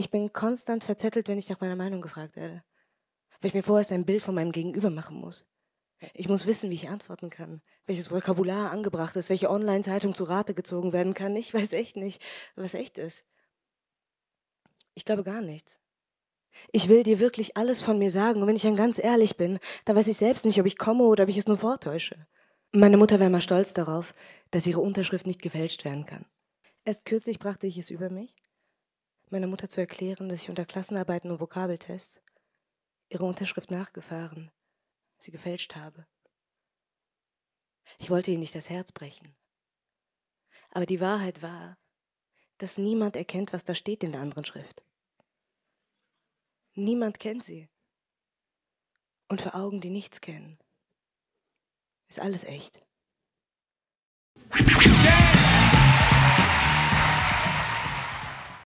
Ich bin konstant verzettelt, wenn ich nach meiner Meinung gefragt werde. Weil ich mir vorerst ein Bild von meinem Gegenüber machen muss. Ich muss wissen, wie ich antworten kann, welches Vokabular angebracht ist, welche Online-Zeitung zu Rate gezogen werden kann. Ich weiß echt nicht, was echt ist. Ich glaube gar nichts. Ich will dir wirklich alles von mir sagen, und wenn ich dann ganz ehrlich bin, dann weiß ich selbst nicht, ob ich komme oder ob ich es nur vortäusche. Meine Mutter war immer stolz darauf, dass ihre Unterschrift nicht gefälscht werden kann. Erst kürzlich brachte ich es über mich, meiner Mutter zu erklären, dass ich unter Klassenarbeiten und Vokabeltests ihre Unterschrift nachgefahren, sie gefälscht habe. Ich wollte ihr nicht das Herz brechen. Aber die Wahrheit war, dass niemand erkennt, was da steht in der anderen Schrift. Niemand kennt sie. Und für Augen, die nichts kennen, ist alles echt.